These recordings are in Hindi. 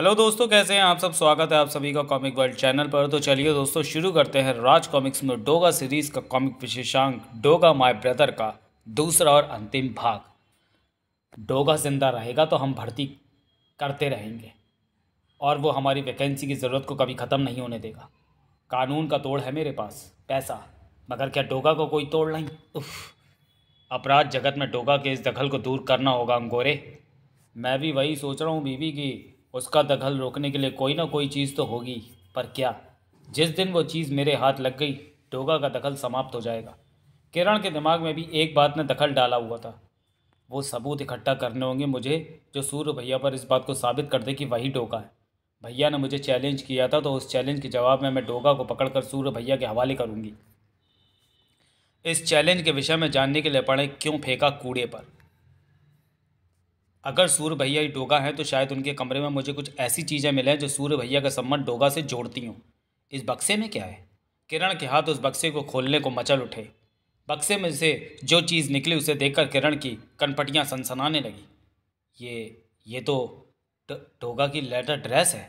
हेलो दोस्तों कैसे हैं आप सब स्वागत है आप सभी का कॉमिक वर्ल्ड चैनल पर तो चलिए दोस्तों शुरू करते हैं राज कॉमिक्स में डोगा सीरीज़ का कॉमिक विशेषांक डोगा माय ब्रदर का दूसरा और अंतिम भाग डोगा जिंदा रहेगा तो हम भर्ती करते रहेंगे और वो हमारी वैकेंसी की ज़रूरत को कभी ख़त्म नहीं होने देगा कानून का तोड़ है मेरे पास पैसा मगर क्या डोगा को कोई तोड़ नहीं उफ अपराध जगत में डोगा के इस दखल को दूर करना होगा अंगोरे मैं भी वही सोच रहा हूँ बीवी की उसका दखल रोकने के लिए कोई ना कोई चीज़ तो होगी पर क्या जिस दिन वो चीज़ मेरे हाथ लग गई डोगा का दखल समाप्त हो जाएगा किरण के दिमाग में भी एक बात ने दखल डाला हुआ था वो सबूत इकट्ठा करने होंगे मुझे जो सूर्य भैया पर इस बात को साबित कर दे कि वही डोगा है भैया ने मुझे चैलेंज किया था तो उस चैलेंज के जवाब में मैं डोगा को पकड़कर सूर्य भैया के हवाले करूँगी इस चैलेंज के विषय में जानने के लिए पढ़ें क्यों फेंका कूड़े पर अगर सूर्य भैया ही डोगा हैं तो शायद उनके कमरे में मुझे कुछ ऐसी चीज़ें मिले जो सूर्य भैया का संबंध डोगा से जोड़ती हूँ इस बक्से में क्या है किरण के हाथ उस बक्से को खोलने को मचल उठे बक्से में से जो चीज़ निकली उसे देखकर किरण की कनपटियाँ सनसनाने लगी ये ये तो डोगा की लेटर ड्रेस है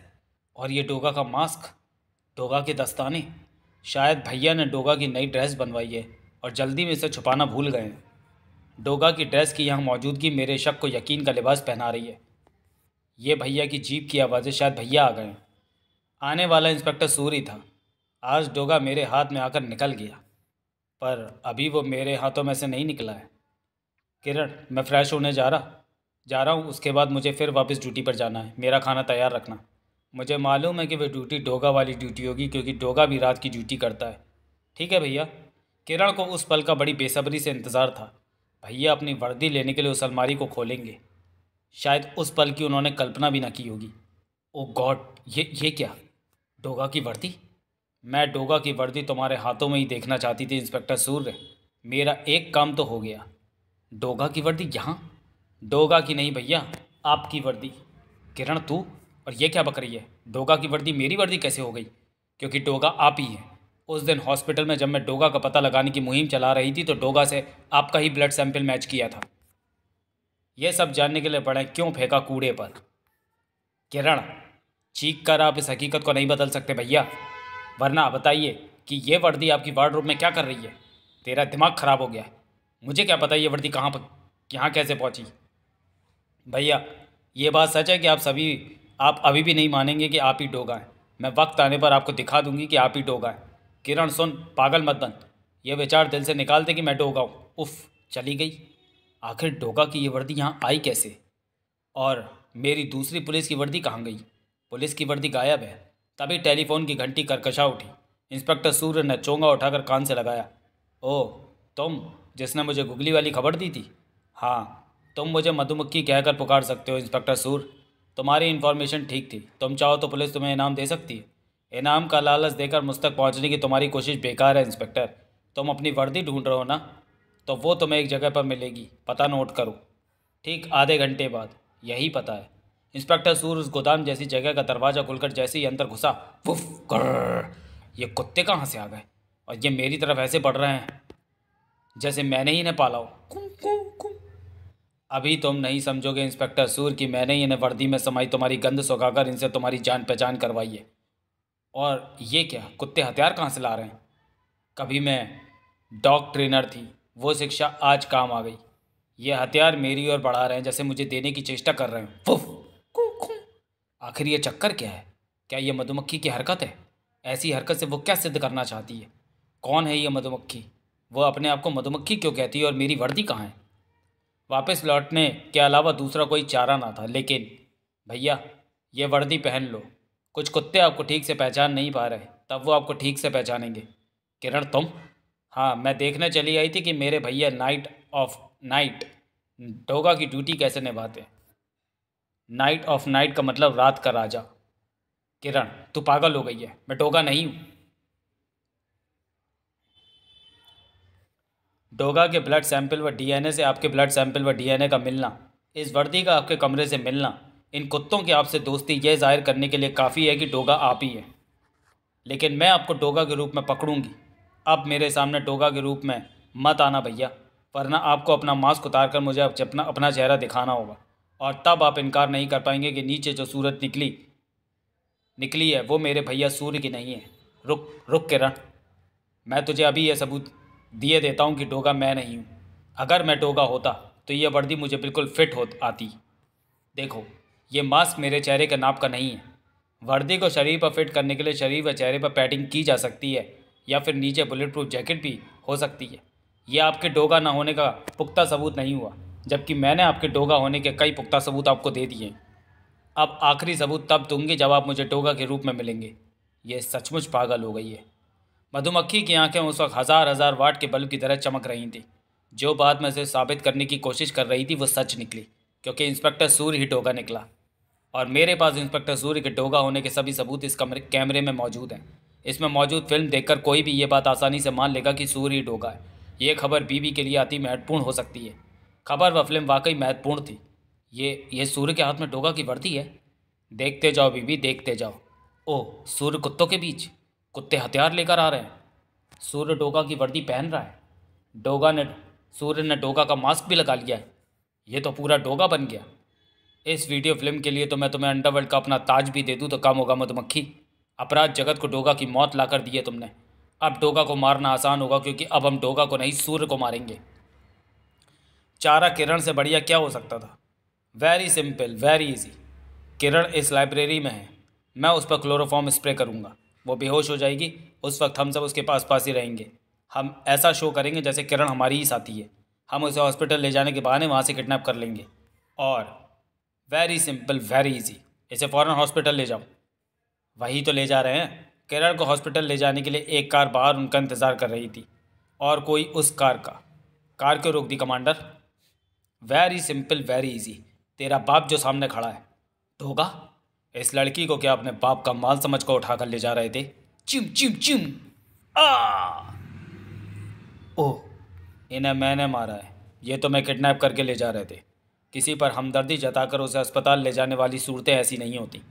और ये डोगा का मास्क डोगा के दस्ताने शायद भैया ने डोगा की नई ड्रेस बनवाई है और जल्दी में इसे छुपाना भूल गए हैं डोगा की ड्रेस की यहाँ मौजूदगी मेरे शक को यकीन का लिबास पहना रही है ये भैया की जीप की आवाज़ें शायद भैया आ गए आने वाला इंस्पेक्टर सूरी था आज डोगा मेरे हाथ में आकर निकल गया पर अभी वो मेरे हाथों में से नहीं निकला है किरण मैं फ़्रेश होने जा रहा जा रहा हूँ उसके बाद मुझे फिर वापस ड्यूटी पर जाना है मेरा खाना तैयार रखना मुझे मालूम है कि वह ड्यूटी डोगा वाली ड्यूटी होगी क्योंकि डोगा भी रात की ड्यूटी करता है ठीक है भैया किरण को उस पल का बड़ी बेसब्री से इंतज़ार था भैया अपनी वर्दी लेने के लिए उस अलमारी को खोलेंगे शायद उस पल की उन्होंने कल्पना भी ना की होगी ओ गॉड ये ये क्या डोगा की वर्दी मैं डोगा की वर्दी तुम्हारे हाथों में ही देखना चाहती थी इंस्पेक्टर सूर्य मेरा एक काम तो हो गया डोगा की वर्दी यहाँ डोगा की नहीं भैया आपकी वर्दी किरण तू और ये क्या बक रही है डोगा की वर्दी मेरी वर्दी कैसे हो गई क्योंकि डोगा आप ही हैं उस दिन हॉस्पिटल में जब मैं डोगा का पता लगाने की मुहिम चला रही थी तो डोगा से आपका ही ब्लड सैंपल मैच किया था यह सब जानने के लिए पढ़ें क्यों फेंका कूड़े पर किरण चीख कर आप इस हकीकत को नहीं बदल सकते भैया वरना बताइए कि ये वर्दी आपकी वार्ड रूप में क्या कर रही है तेरा दिमाग ख़राब हो गया है मुझे क्या पता ये वर्दी कहाँ पर यहाँ कैसे पहुँची भैया ये बात सच है कि आप सभी आप अभी भी नहीं मानेंगे कि आप ही डोगा हैं मैं वक्त आने पर आपको दिखा दूंगी कि आप ही डोगा हैं किरण सुन पागल मत बन यह विचार दिल से निकाल दे कि मैं डोगा उफ चली गई आखिर डोगा की ये वर्दी यहाँ आई कैसे और मेरी दूसरी पुलिस की वर्दी कहाँ गई पुलिस की वर्दी गायब है तभी टेलीफोन की घंटी करकशा उठी इंस्पेक्टर सूर्य ने चोंगा उठाकर कान से लगाया ओ तुम जिसने मुझे गुगली वाली खबर दी थी हाँ तुम मुझे मधुमक्खी कहकर पुकार सकते हो इंस्पेक्टर सूर तुम्हारी इन्फॉर्मेशन ठीक थी तुम चाहो तो पुलिस तुम्हें इनाम दे सकती है इनाम का लालच देकर मुझ तक पहुँचने की तुम्हारी कोशिश बेकार है इंस्पेक्टर तुम अपनी वर्दी ढूंढ रहे हो ना तो वो तुम्हें एक जगह पर मिलेगी पता नोट करो ठीक आधे घंटे बाद यही पता है इंस्पेक्टर सूर उस गोदाम जैसी जगह का दरवाज़ा खुलकर जैसे ही अंदर घुसा वुफ कर ये कुत्ते कहाँ से आ गए और ये मेरी तरफ ऐसे बढ़ रहे हैं जैसे मैंने ही इन्हें पाला हो अभी तुम नहीं समझोगे इंस्पेक्टर सूर कि मैंने ही इन्हें वर्दी में समाई तुम्हारी गंद सुखाकर इनसे तुम्हारी जान पहचान करवाई है और ये क्या कुत्ते हथियार कहाँ से ला रहे हैं कभी मैं डॉग ट्रेनर थी वो शिक्षा आज काम आ गई ये हथियार मेरी ओर बढ़ा रहे हैं जैसे मुझे देने की चेष्टा कर रहे हैं आखिर ये चक्कर क्या है क्या ये मधुमक्खी की हरकत है ऐसी हरकत से वो क्या सिद्ध करना चाहती है कौन है ये मधुमक्खी वह अपने आप को मधुमक्खी क्यों कहती है और मेरी वर्दी कहाँ है वापस लौटने के अलावा दूसरा कोई चारा ना था लेकिन भैया ये वर्दी पहन लो कुछ कुत्ते आपको ठीक से पहचान नहीं पा रहे तब वो आपको ठीक से पहचानेंगे किरण तुम हाँ मैं देखने चली आई थी कि मेरे भैया नाइट ऑफ नाइट डोगा की ड्यूटी कैसे निभाते नाइट ऑफ नाइट का मतलब रात का राजा किरण तू पागल हो गई है मैं डोगा नहीं हूँ डोगा के ब्लड सैंपल व डीएनए से आपके ब्लड सैंपल व डीएनए का मिलना इस वर्दी का आपके कमरे से मिलना इन कुत्तों की आपसे दोस्ती यह जाहिर करने के लिए काफ़ी है कि डोगा आप ही है लेकिन मैं आपको डोगा के रूप में पकड़ूंगी अब मेरे सामने डोगा के रूप में मत आना भैया वरना आपको अपना मास्क उतार कर मुझे अपना अपना चेहरा दिखाना होगा और तब आप इनकार नहीं कर पाएंगे कि नीचे जो सूरत निकली निकली है वो मेरे भैया सूर्य की नहीं है रुक रुक के रण मैं तुझे अभी यह सबूत दिए देता हूँ कि डोगा मैं नहीं हूँ अगर मैं डोगा होता तो यह वर्दी मुझे बिल्कुल फिट हो आती देखो ये मास्क मेरे चेहरे के नाप का नहीं है वर्दी को शरीर पर फिट करने के लिए शरीर व चेहरे पर पैटिंग की जा सकती है या फिर नीचे बुलेट प्रूफ जैकेट भी हो सकती है यह आपके डोगा ना होने का पुख्ता सबूत नहीं हुआ जबकि मैंने आपके डोगा होने के कई पुख्ता सबूत आपको दे दिए अब आखिरी सबूत तब दूंगी जब आप मुझे डोगा के रूप में मिलेंगे ये सचमुच पागल हो गई है मधुमक्खी की आंखें उस वक्त हज़ार हज़ार वाट के बल्ब की तरह चमक रही थी जो बात मैं उसे साबित करने की कोशिश कर रही थी वो सच निकली क्योंकि इंस्पेक्टर सूर्य ही डोगा निकला और मेरे पास इंस्पेक्टर सूर्य के डोगा होने के सभी सबूत इस कमरे कैमरे में मौजूद हैं इसमें मौजूद फिल्म देखकर कोई भी ये बात आसानी से मान लेगा कि सूर्य डोगा है ये खबर बीबी के लिए अति महत्वपूर्ण हो सकती है खबर व फिल्म वाकई महत्वपूर्ण थी ये ये सूर्य के हाथ में डोगा की वर्दी है देखते जाओ बीबी देखते जाओ ओह सूर्य कुत्तों के बीच कुत्ते हथियार लेकर आ रहे हैं सूर्य डोगा की वर्दी पहन रहा है डोगा ने सूर्य ने डोगा का मास्क भी लगा लिया है ये तो पूरा डोगा बन गया इस वीडियो फिल्म के लिए तो मैं तुम्हें अंडरवर्ल्ड का अपना ताज भी दे दूँ तो कम होगा मधुमक्खी अपराध जगत को डोगा की मौत ला दी है तुमने अब डोगा को मारना आसान होगा क्योंकि अब हम डोगा को नहीं सूर्य को मारेंगे चारा किरण से बढ़िया क्या हो सकता था very simple very easy Kiran इस लाइब्रेरी में है मैं उस पर क्लोरोफॉर्म स्प्रे करूँगा वो बेहोश हो जाएगी उस वक्त हम सब उसके पास पास ही रहेंगे हम ऐसा शो करेंगे जैसे किरण हमारी ही साथी है हम उसे हॉस्पिटल ले जाने के बहाने वहाँ से किडनैप कर लेंगे और वेरी सिंपल वेरी इजी इसे फ़ौरन हॉस्पिटल ले जाओ वही तो ले जा रहे हैं केरल को हॉस्पिटल ले जाने के लिए एक कार बाहर उनका इंतज़ार कर रही थी और कोई उस कार का कार क्यों रोक दी commander very simple very easy तेरा बाप जो सामने खड़ा है धोखा इस लड़की को क्या अपने बाप का माल समझ कर उठाकर ले जा रहे थे चिम चिम चिम आ ओह इन्हें मैंने मारा है ये तो मैं किडनैप करके ले जा रहे थे किसी पर हमदर्दी जताकर उसे अस्पताल ले जाने वाली सूरतें ऐसी नहीं होती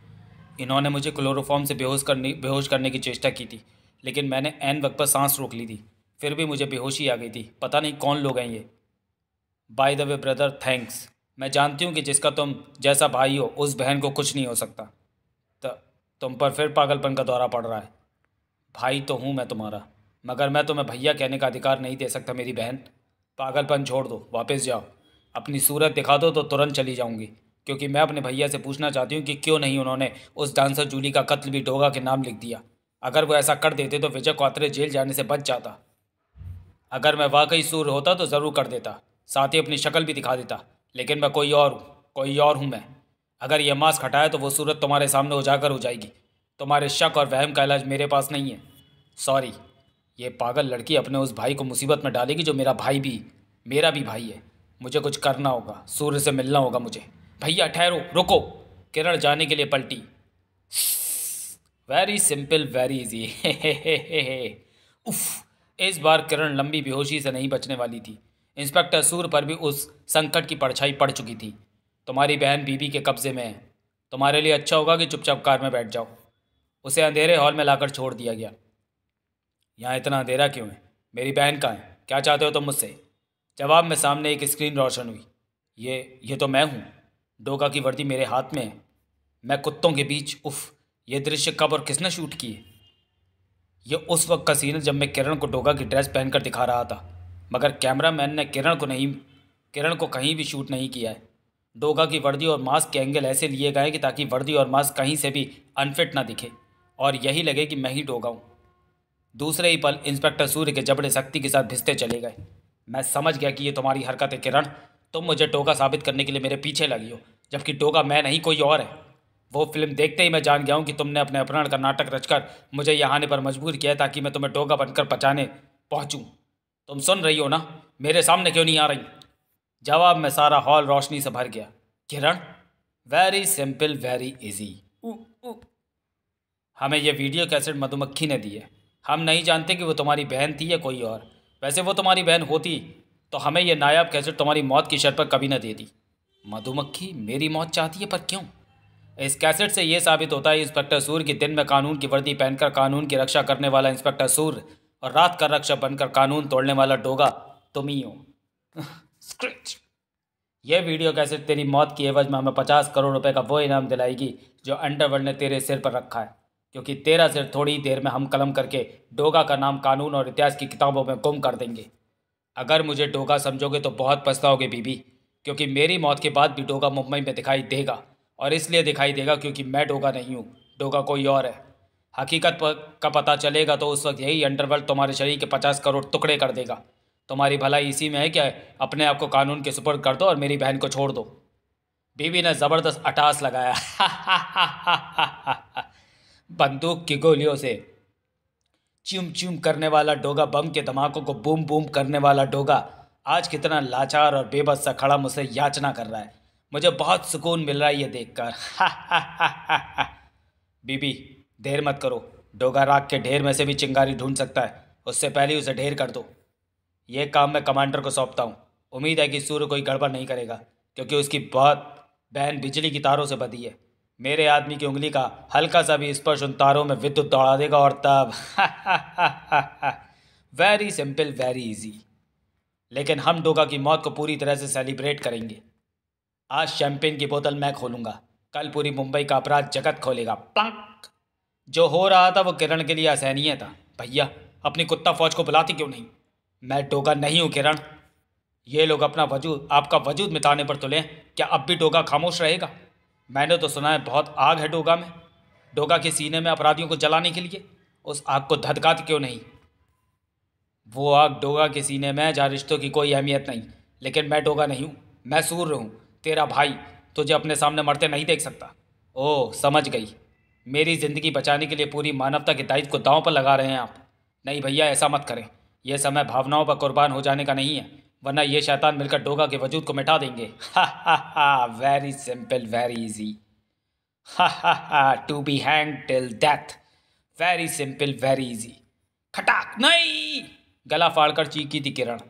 इन्होंने मुझे क्लोरोफॉर्म से बेहोश करने बेहोश करने की चेष्टा की थी लेकिन मैंने एन वक्त पर सांस रोक ली थी फिर भी मुझे बेहोशी आ गई थी पता नहीं कौन लोग हैं ये by the way brother thanks मैं जानती हूँ कि जिसका तुम जैसा भाई हो उस बहन को कुछ नहीं हो सकता तो तुम पर फिर पागलपन का दौरा पड़ रहा है भाई तो हूँ मैं तुम्हारा मगर मैं तुम्हें भैया कहने का अधिकार नहीं दे सकता मेरी बहन पागलपन छोड़ दो वापस जाओ अपनी सूरत दिखा दो तो तुरंत चली जाऊंगी क्योंकि मैं अपने भैया से पूछना चाहती हूँ कि क्यों नहीं उन्होंने उस डांसर जूली का कत्ल भी डोगा के नाम लिख दिया अगर वो ऐसा कर देते तो विजय कोतरे जेल जाने से बच जाता अगर मैं वाकई सूर होता तो ज़रूर कर देता साथ ही अपनी शक्ल भी दिखा देता लेकिन मैं कोई और हूँ कोई और हूँ मैं अगर यह मास्क हटाया तो वो सूरत तुम्हारे सामने उजागर हो जाएगी तुम्हारे शक और वहम का इलाज मेरे पास नहीं है सॉरी ये पागल लड़की अपने उस भाई को मुसीबत में डालेगी जो मेरा भाई भी मेरा भी भाई है मुझे कुछ करना होगा सूर्य से मिलना होगा मुझे भैया ठहरो रुको किरण जाने के लिए पलटी वेरी सिंपल वेरी इजी उफ इस बार किरण लंबी बेहोशी से नहीं बचने वाली थी इंस्पेक्टर सूर्य पर भी उस संकट की परछाई पड़ चुकी थी तुम्हारी बहन बीबी के कब्जे में है तुम्हारे लिए अच्छा होगा कि चुपचाप कार में बैठ जाओ उसे अंधेरे हॉल में लाकर छोड़ दिया गया यहाँ इतना अंधेरा क्यों है मेरी बहन कहाँ है क्या चाहते हो तुम तो मुझसे जवाब में सामने एक स्क्रीन रोशन हुई ये ये तो मैं हूँ डोगा की वर्दी मेरे हाथ में है मैं कुत्तों के बीच उफ ये दृश्य कब और किसने शूट किए ये उस वक्त का सीन है जब मैं किरण को डोगा की ड्रेस पहनकर दिखा रहा था मगर कैमरामैन ने किरण को नहीं किरण को कहीं भी शूट नहीं किया है डोगा की वर्दी और मास्क के एंगल ऐसे लिए गए कि ताकि वर्दी और मास्क कहीं से भी अनफिट ना दिखे और यही लगे कि मैं ही डोगा हूँ दूसरे ही पल इंस्पेक्टर सूर्य के जबड़े सख्ती के साथ भिजते चले गए मैं समझ गया कि ये तुम्हारी हरकत है किरण तुम मुझे टोका साबित करने के लिए मेरे पीछे लगी हो जबकि टोका मैं नहीं कोई और है वो फिल्म देखते ही मैं जान गया हूँ कि तुमने अपने अपहरण का नाटक रचकर मुझे यहाँ आने पर मजबूर किया ताकि मैं तुम्हें टोका बनकर पचाने पहुँचूँ तुम सुन रही हो ना मेरे सामने क्यों नहीं आ रही जवाब में सारा हॉल रोशनी से भर गया Kiran very simple very easy हमें यह वीडियो कैसेट मधुमक्खी ने दी है हम नहीं जानते कि वो तुम्हारी बहन थी या कोई और वैसे वो तुम्हारी बहन होती तो हमें यह नायाब कैसेट तुम्हारी मौत की शर्त पर कभी ना दे दी मधुमक्खी मेरी मौत चाहती है पर क्यों इस कैसेट से यह साबित होता है इंस्पेक्टर सूर की दिन में कानून की वर्दी पहनकर कानून की रक्षा करने वाला इंस्पेक्टर सूर और रात का रक्षा बनकर कानून तोड़ने वाला डोगा तुम ही हो स्क्रिच यह वीडियो कैसेट तेरी मौत की एवज में हमें पचास करोड़ रुपए का वो इनाम दिलाएगी जो अंडरवर्ल्ड ने तेरे सिर पर रखा है क्योंकि तेरह से थोड़ी देर में हम कलम करके डोगा का नाम कानून और इतिहास की किताबों में गुम कर देंगे अगर मुझे डोगा समझोगे तो बहुत पछताओगे बीबी क्योंकि मेरी मौत के बाद भी डोगा मुंबई में दिखाई देगा और इसलिए दिखाई देगा क्योंकि मैं डोगा नहीं हूँ डोगा कोई और है हकीकत का पता चलेगा तो उस वक्त यही अंडरवर्ल्ड तुम्हारे शरीर के पचास करोड़ टुकड़े कर देगा तुम्हारी भलाई इसी में है क्या अपने आप को कानून के सुपर्द कर दो और मेरी बहन को छोड़ दो बीबी ने ज़बरदस्त अटास लगाया बंदूक की गोलियों से चुम च्यूम करने वाला डोगा बम के धमाकों को बूम बूम करने वाला डोगा आज कितना लाचार और बेबस सा खड़ा मुझसे याचना कर रहा है मुझे बहुत सुकून मिल रहा है ये देख कर बीबी देर मत करो डोगा राग के ढेर में से भी चिंगारी ढूंढ सकता है उससे पहले उसे ढेर कर दो ये काम मैं कमांडर को सौंपता हूँ उम्मीद है कि सूर्य कोई गड़बड़ नहीं करेगा क्योंकि उसकी बहुत बहन बिजली की तारों से बधी है मेरे आदमी की उंगली का हल्का सा भी स्पर्श उन तारों में विद्युत दौड़ा देगा और तब वेरी सिंपल वेरी इजी लेकिन हम डोगा की मौत को पूरी तरह से सेलिब्रेट करेंगे आज शैंपेन की बोतल मैं खोलूंगा कल पूरी मुंबई का अपराध जगत खोलेगा पंक जो हो रहा था वो किरण के लिए असहनीय था भैया अपनी कुत्ता फौज को बुलाती क्यों नहीं मैं डोगा नहीं हूँ किरण ये लोग अपना वजूद आपका वजूद मिटाने पर तुले तो क्या अब भी डोगा खामोश रहेगा मैंने तो सुना है बहुत आग है डोगा में डोगा के सीने में अपराधियों को जलाने के लिए उस आग को धधकाते क्यों नहीं वो आग डोगा के सीने में जहाँ रिश्तों की कोई अहमियत नहीं लेकिन मैं डोगा नहीं हूँ मैं सूर्य हूँ तेरा भाई तुझे अपने सामने मरते नहीं देख सकता ओह समझ गई मेरी ज़िंदगी बचाने के लिए पूरी मानवता के दायित्व को दांव पर लगा रहे हैं आप नहीं भैया ऐसा मत करें यह समय भावनाओं पर कुर्बान हो जाने का नहीं है वरना ये शैतान मिलकर डोगा के वजूद को मिटा देंगे हा हा हा वेरी सिंपल वेरी इजी हा हा हा to be hang till death very simple very easy खटाक नहीं गला फाड़कर चीखी थी किरण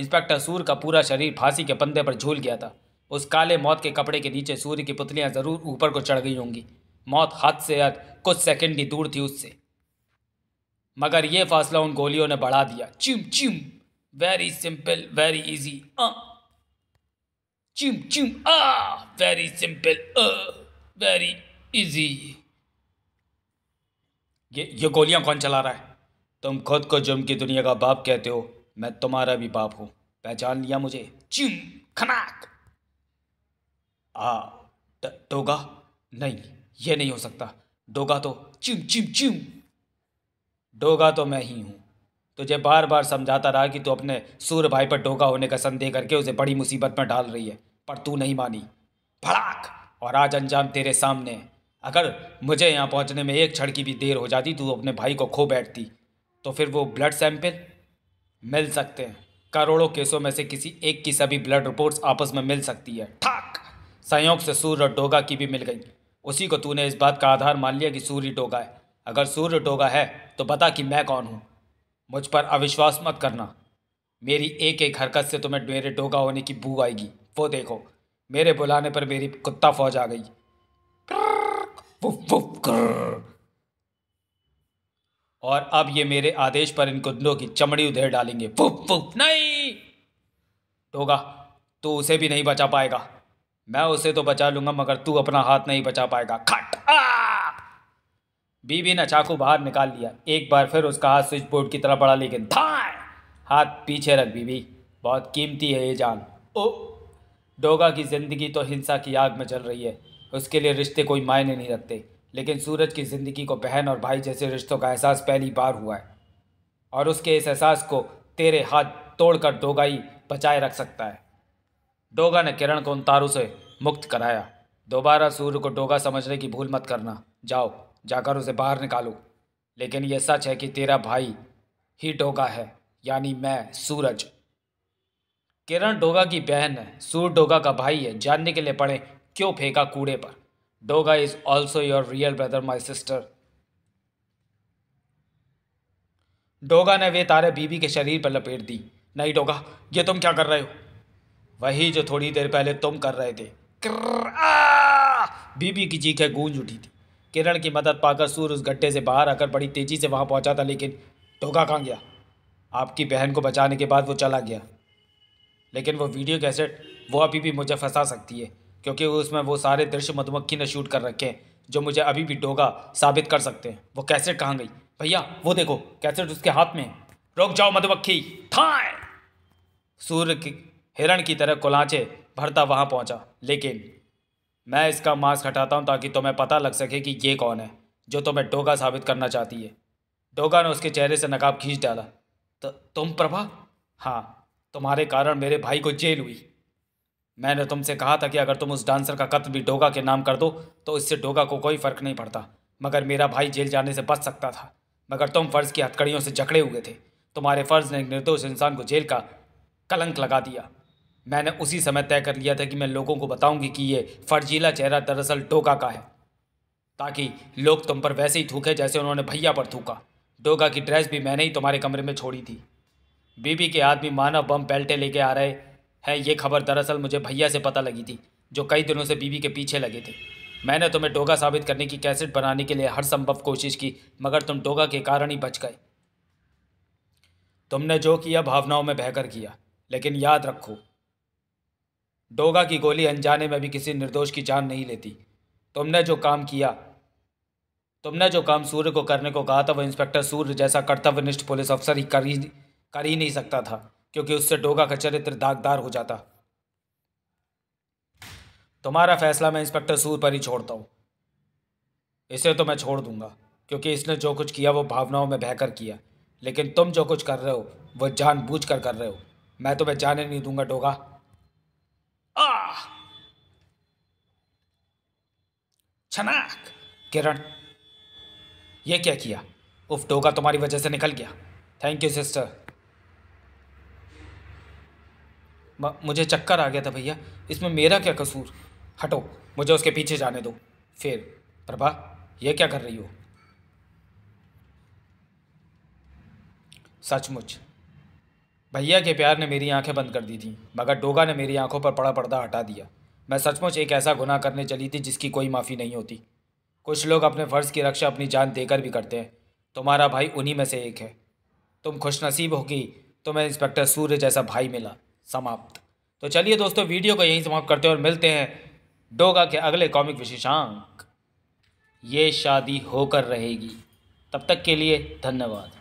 इंस्पेक्टर सूर का पूरा शरीर फांसी के पंदे पर झूल गया था उस काले मौत के कपड़े के नीचे सूर्य की पुतलियाँ ज़रूर ऊपर को चढ़ गई होंगी मौत हद से हद कुछ सेकंड ही दूर थी उससे मगर यह फासला उन गोलियों ने बढ़ा दिया चिम चिम very simple very easy Uh. चिम chum. Uh very simple uh very easy ये ये गोलियां कौन चला रहा है तुम खुद को जुम की दुनिया का बाप कहते हो मैं तुम्हारा भी बाप हूं पहचान लिया मुझे चुम खनाक आ डोगा नहीं ये नहीं हो सकता डोगा तो चुम चुम चुम डोगा तो मैं ही हूं तुझे तो बार बार समझाता रहा कि तू अपने सूर भाई पर डोगा होने का संदेह करके उसे बड़ी मुसीबत में डाल रही है पर तू नहीं मानी भड़ाक और आज अंजाम तेरे सामने है अगर मुझे यहाँ पहुँचने में एक क्षण की भी देर हो जाती तू अपने भाई को खो बैठती तो फिर वो ब्लड सैंपल मिल सकते हैं करोड़ों केसों में से किसी एक की सभी ब्लड रिपोर्ट्स आपस में मिल सकती है ठाक संयोग से सूर्य और डोगा की भी मिल गई उसी को तूने इस बात का आधार मान लिया कि सूर्य डोगा है अगर सूर्य डोगा है तो बता कि मैं कौन हूँ मुझ पर अविश्वास मत करना मेरी एक एक हरकत से तुम्हें मेरे डोगा होने की बू आएगी वो देखो मेरे बुलाने पर मेरी कुत्ता फौज आ गई वुफ वुफ और अब ये मेरे आदेश पर इन कुंदों की चमड़ी उधेर डालेंगे वुफ वुफ नहीं डोगा तू उसे भी नहीं बचा पाएगा मैं उसे तो बचा लूंगा मगर तू अपना हाथ नहीं बचा पाएगा खट आ बीबी ने चाकू बाहर निकाल लिया एक बार फिर उसका हाथ स्विच बोर्ड की तरफ बढ़ा लेकिन धाए हाथ पीछे रख बीबी बहुत कीमती है ये जान ओ डोगा की ज़िंदगी तो हिंसा की आग में जल रही है उसके लिए रिश्ते कोई मायने नहीं रखते लेकिन सूरज की ज़िंदगी को बहन और भाई जैसे रिश्तों का एहसास पहली बार हुआ है और उसके इस एहसास को तेरे हाथ तोड़कर डोगा ही बचाए रख सकता है डोगा ने किरण को उन तारों से मुक्त कराया दोबारा सूर्य को डोगा समझने की भूल मत करना जाओ जाकर उसे बाहर निकालो लेकिन यह सच है कि तेरा भाई ही डोगा है यानी मैं सूरज किरण डोगा की बहन है सूर डोगा का भाई है जानने के लिए पड़े क्यों फेंका कूड़े पर Doga is also your real brother my sister Doga ने वे तारे बीबी के शरीर पर लपेट दी नहीं डोगा ये तुम क्या कर रहे हो वही जो थोड़ी देर पहले तुम कर रहे थे बीबी की चीखें गूंज उठी थी किरण की मदद पाकर सूर्य उस गड्ढे से बाहर आकर बड़ी तेज़ी से वहाँ पहुँचा था लेकिन ढोका कहाँ गया आपकी बहन को बचाने के बाद वो चला गया लेकिन वो वीडियो कैसेट वो अभी भी मुझे फंसा सकती है क्योंकि उसमें वो सारे दृश्य मधुमक्खी ने शूट कर रखे हैं जो मुझे अभी भी डोगा साबित कर सकते हैं वो कैसेट कहाँ गई भैया वो देखो कैसेट उसके हाथ में रोक जाओ मधुमक्खी थाए सूर्य हिरण की तरह कोलाचे भरता वहाँ पहुँचा लेकिन मैं इसका मास्क हटाता हूँ ताकि तुम्हें पता लग सके कि ये कौन है जो तुम्हें डोगा साबित करना चाहती है डोगा ने उसके चेहरे से नकाब खींच डाला तो तुम प्रभा हाँ तुम्हारे कारण मेरे भाई को जेल हुई मैंने तुमसे कहा था कि अगर तुम उस डांसर का कत्ल भी डोगा के नाम कर दो तो इससे डोगा को कोई फ़र्क नहीं पड़ता मगर मेरा भाई जेल जाने से बच सकता था मगर तुम फ़र्ज़ की हथकड़ियों से जकड़े हुए थे तुम्हारे फ़र्ज़ ने एक निर्दोष इंसान को जेल का कलंक लगा दिया मैंने उसी समय तय कर लिया था कि मैं लोगों को बताऊंगी कि ये फर्जीला चेहरा दरअसल डोगा का है ताकि लोग तुम पर वैसे ही थूके जैसे उन्होंने भैया पर थूका डोगा की ड्रेस भी मैंने ही तुम्हारे कमरे में छोड़ी थी बीबी के आदमी मानव बम बेल्टे लेके आ रहे हैं ये खबर दरअसल मुझे भैया से पता लगी थी जो कई दिनों से बीबी के पीछे लगे थे मैंने तुम्हें डोगा साबित करने की कैसेट बनाने के लिए हर संभव कोशिश की मगर तुम डोगा के कारण ही बच गए तुमने जो किया भावनाओं में बहकर किया लेकिन याद रखो डोगा की गोली अनजाने में भी किसी निर्दोष की जान नहीं लेती तुमने जो काम किया तुमने जो काम सूर्य को करने को कहा था वह इंस्पेक्टर सूर्य जैसा कर्तव्यनिष्ठ पुलिस अफसर ही कर ही कर ही नहीं सकता था क्योंकि उससे डोगा का चरित्र दागदार हो जाता तुम्हारा फैसला मैं इंस्पेक्टर सूर्य पर ही छोड़ता हूँ इसे तो मैं छोड़ दूंगा क्योंकि इसने जो कुछ किया वो भावनाओं में बहकर किया लेकिन तुम जो कुछ कर रहे हो वह जानबूझ कर कर रहे हो मैं तुम्हें जाने नहीं दूंगा डोगा Ah. छनाक किरण ये क्या किया उफ डोगा तुम्हारी वजह से निकल गया थैंक यू सिस्टर मुझे चक्कर आ गया था भैया इसमें मेरा क्या कसूर हटो मुझे उसके पीछे जाने दो फिर प्रभा ये क्या कर रही हो सचमुच भैया के प्यार ने मेरी आंखें बंद कर दी थीं मगर डोगा ने मेरी आंखों पर पड़ा पर्दा हटा दिया मैं सचमुच एक ऐसा गुनाह करने चली थी जिसकी कोई माफ़ी नहीं होती कुछ लोग अपने फ़र्ज़ की रक्षा अपनी जान देकर भी करते हैं तुम्हारा भाई उन्हीं में से एक है तुम खुशनसीब हो कि तुम्हें इंस्पेक्टर सूर्य जैसा भाई मिला समाप्त तो चलिए दोस्तों वीडियो को यहीं समाप्त करते हैं और मिलते हैं डोगा के अगले कॉमिक विशेषांक ये शादी होकर रहेगी तब तक के लिए धन्यवाद